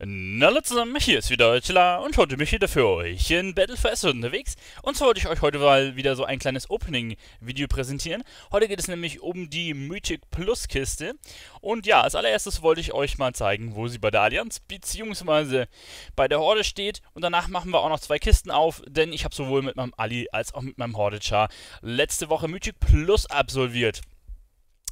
Na Hallo zusammen, hier ist wieder Chilla und heute bin ich wieder für euch in Battle for Essos unterwegs. Und zwar wollte ich euch heute mal wieder so ein kleines Opening-Video präsentieren. Heute geht es nämlich um die Mythic Plus Kiste. Und ja, als allererstes wollte ich euch mal zeigen, wo sie bei der Allianz bzw. bei der Horde steht. Und danach machen wir auch noch zwei Kisten auf, denn ich habe sowohl mit meinem Ali als auch mit meinem Horde-Char letzte Woche Mythic Plus absolviert.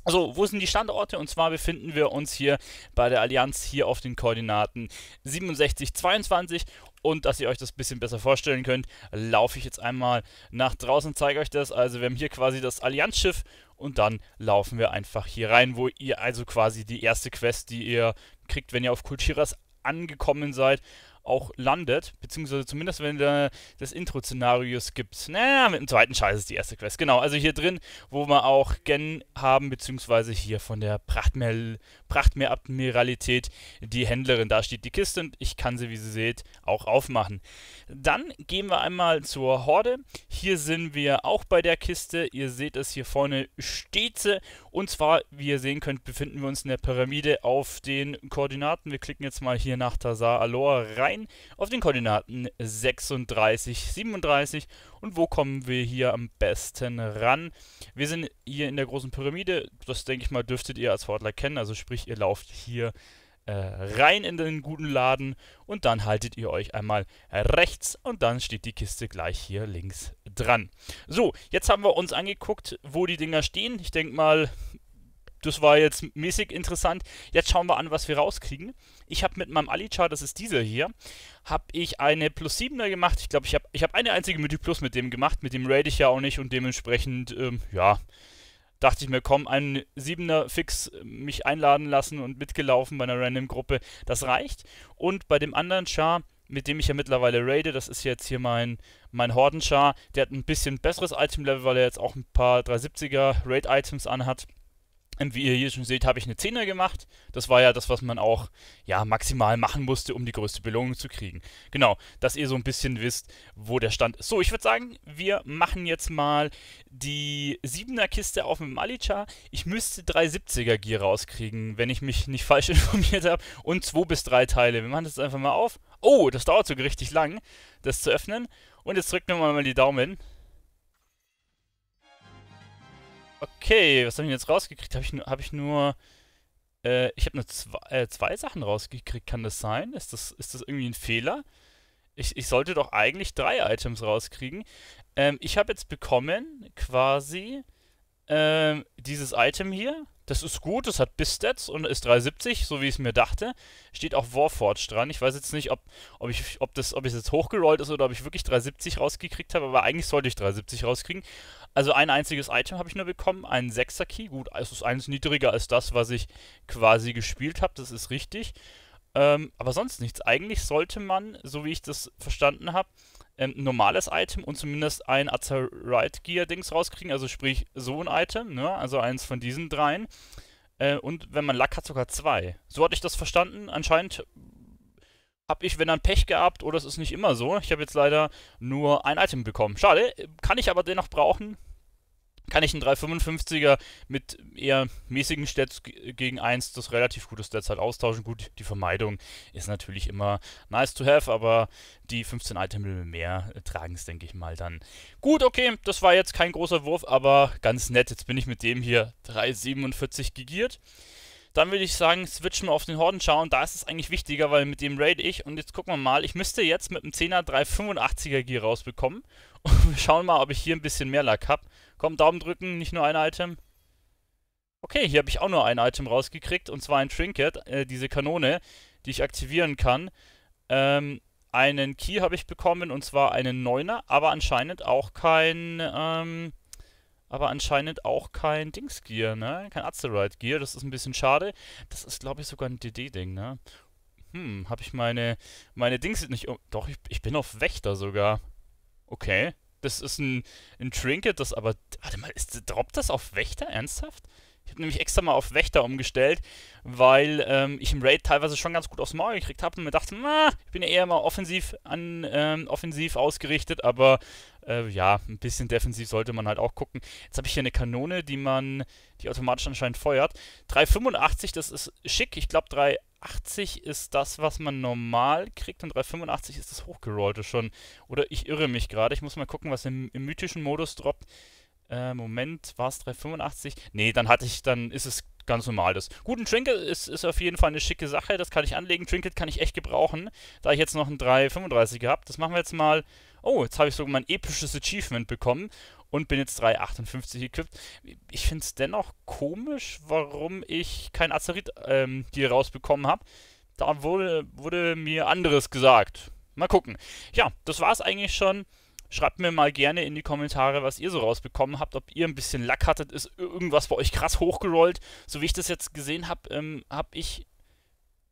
So, also, wo sind die Standorte? Und zwar befinden wir uns hier bei der Allianz hier auf den Koordinaten 67, 22 und dass ihr euch das ein bisschen besser vorstellen könnt, laufe ich jetzt einmal nach draußen, und zeige euch das. Also wir haben hier quasi das Allianzschiff und dann laufen wir einfach hier rein, wo ihr also quasi die erste Quest, die ihr kriegt, wenn ihr auf Kulchiras angekommen seid, auch landet, beziehungsweise zumindest wenn du das Intro-Szenario gibt. Naja, mit dem zweiten Scheiß ist die erste Quest. Genau, also hier drin, wo wir auch Gen haben, beziehungsweise hier von der Prachtmeer, admiralität die Händlerin. Da steht die Kiste und ich kann sie, wie sie seht, auch aufmachen. Dann gehen wir einmal zur Horde. Hier sind wir auch bei der Kiste. Ihr seht es hier vorne steht sie. Und zwar, wie ihr sehen könnt, befinden wir uns in der Pyramide auf den Koordinaten. Wir klicken jetzt mal hier nach Tazar Alor rein ein auf den Koordinaten 36, 37. Und wo kommen wir hier am besten ran? Wir sind hier in der großen Pyramide. Das, denke ich mal, dürftet ihr als Fortler kennen. Also sprich, ihr lauft hier äh, rein in den guten Laden und dann haltet ihr euch einmal rechts und dann steht die Kiste gleich hier links dran. So, jetzt haben wir uns angeguckt, wo die Dinger stehen. Ich denke mal, das war jetzt mäßig interessant. Jetzt schauen wir an, was wir rauskriegen. Ich habe mit meinem Ali-Char, das ist dieser hier, habe ich eine Plus 7er gemacht. Ich glaube, ich habe ich hab eine einzige Mythi Plus mit dem gemacht. Mit dem raid ich ja auch nicht und dementsprechend, ähm, ja, dachte ich mir, komm, einen 7er fix äh, mich einladen lassen und mitgelaufen bei einer Random-Gruppe. Das reicht. Und bei dem anderen Char mit dem ich ja mittlerweile raide. Das ist jetzt hier mein, mein Hordenschar. Der hat ein bisschen besseres Item-Level, weil er jetzt auch ein paar 370er Raid-Items anhat. Und wie ihr hier schon seht, habe ich eine 10er gemacht. Das war ja das, was man auch ja, maximal machen musste, um die größte Belohnung zu kriegen. Genau, dass ihr so ein bisschen wisst, wo der Stand ist. So, ich würde sagen, wir machen jetzt mal die 7er Kiste auf mit dem Alicha. Ich müsste 370er Gear rauskriegen, wenn ich mich nicht falsch informiert habe. Und 2 bis 3 Teile. Wir machen das einfach mal auf. Oh, das dauert sogar richtig lang, das zu öffnen. Und jetzt drücken wir mal die Daumen. Okay, was habe ich jetzt rausgekriegt? Habe ich, hab ich nur... Äh, ich habe nur zwei, äh, zwei Sachen rausgekriegt. Kann das sein? Ist das, ist das irgendwie ein Fehler? Ich, ich sollte doch eigentlich drei Items rauskriegen. Ähm, ich habe jetzt bekommen, quasi, ähm, dieses Item hier. Das ist gut, das hat Bistets und ist 370, so wie ich es mir dachte. Steht auch Warforged dran. Ich weiß jetzt nicht, ob, ob, ich, ob, das, ob es jetzt hochgerollt ist oder ob ich wirklich 370 rausgekriegt habe, aber eigentlich sollte ich 370 rauskriegen. Also ein einziges Item habe ich nur bekommen, einen 6er Key. Gut, es ist eines niedriger als das, was ich quasi gespielt habe, das ist richtig. Ähm, aber sonst nichts. Eigentlich sollte man, so wie ich das verstanden habe, ähm, normales Item und zumindest ein Azerite Gear Dings rauskriegen, also sprich so ein Item, ne? also eins von diesen dreien. Äh, und wenn man Lack hat, sogar zwei. So hatte ich das verstanden. Anscheinend habe ich, wenn dann Pech gehabt, oder oh, es ist nicht immer so. Ich habe jetzt leider nur ein Item bekommen. Schade, kann ich aber dennoch brauchen kann ich einen 355er mit eher mäßigen Stats gegen 1 das relativ gute Stats halt austauschen. Gut, die Vermeidung ist natürlich immer nice to have, aber die 15 Item mehr tragen es, denke ich mal, dann. Gut, okay, das war jetzt kein großer Wurf, aber ganz nett. Jetzt bin ich mit dem hier 347 gigiert. Dann würde ich sagen, switchen wir auf den Horden schauen. Da ist es eigentlich wichtiger, weil mit dem raid ich. Und jetzt gucken wir mal. Ich müsste jetzt mit dem 10er 385er Gear rausbekommen. Und wir schauen mal, ob ich hier ein bisschen mehr Lack habe. Komm, Daumen drücken, nicht nur ein Item. Okay, hier habe ich auch nur ein Item rausgekriegt, und zwar ein Trinket, äh, diese Kanone, die ich aktivieren kann. Ähm, einen Key habe ich bekommen, und zwar einen Neuner, aber anscheinend auch kein, ähm, aber anscheinend auch kein Dings-Gear, ne? Kein Azerite-Gear, das ist ein bisschen schade. Das ist, glaube ich, sogar ein DD-Ding, ne? Hm, habe ich meine, meine Dings nicht... Oh, doch, ich, ich bin auf Wächter sogar. Okay. Das ist ein, ein Trinket, das aber. Warte mal, ist, droppt das auf Wächter? Ernsthaft? Ich habe nämlich extra mal auf Wächter umgestellt, weil ähm, ich im Raid teilweise schon ganz gut aufs Maul gekriegt habe und mir dachte, na, ich bin ja eher mal offensiv an ähm, offensiv ausgerichtet, aber äh, ja, ein bisschen defensiv sollte man halt auch gucken. Jetzt habe ich hier eine Kanone, die man, die automatisch anscheinend feuert. 385, das ist schick. Ich glaube, 3,85. 380 ist das, was man normal kriegt und 385 ist das Hochgerollte schon. Oder ich irre mich gerade. Ich muss mal gucken, was im, im mythischen Modus droppt. Äh, Moment, war es 385? Nee, dann hatte ich, dann ist es ganz normal das. Gut, ein Trinket ist, ist auf jeden Fall eine schicke Sache. Das kann ich anlegen. Trinket kann ich echt gebrauchen. Da ich jetzt noch ein 335 habe. Das machen wir jetzt mal. Oh, jetzt habe ich sogar mein episches Achievement bekommen und bin jetzt 358 equipped. Ich finde es dennoch komisch, warum ich kein Azerit ähm, hier rausbekommen habe. Da wurde, wurde mir anderes gesagt. Mal gucken. Ja, das war es eigentlich schon. Schreibt mir mal gerne in die Kommentare, was ihr so rausbekommen habt, ob ihr ein bisschen Lack hattet, ist irgendwas bei euch krass hochgerollt. So wie ich das jetzt gesehen habe, ähm, habe ich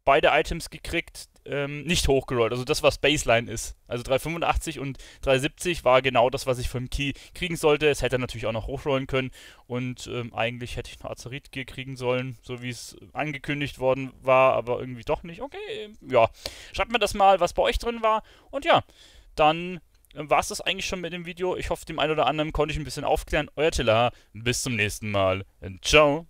beide Items gekriegt, ähm, nicht hochgerollt. Also das, was Baseline ist. Also 385 und 370 war genau das, was ich vom Key kriegen sollte. Es hätte natürlich auch noch hochrollen können. Und ähm, eigentlich hätte ich noch Azerit kriegen sollen, so wie es angekündigt worden war, aber irgendwie doch nicht. Okay, ähm, ja. Schreibt mir das mal, was bei euch drin war. Und ja, dann ähm, war es das eigentlich schon mit dem Video. Ich hoffe, dem einen oder anderen konnte ich ein bisschen aufklären. Euer Telar, bis zum nächsten Mal. Ciao.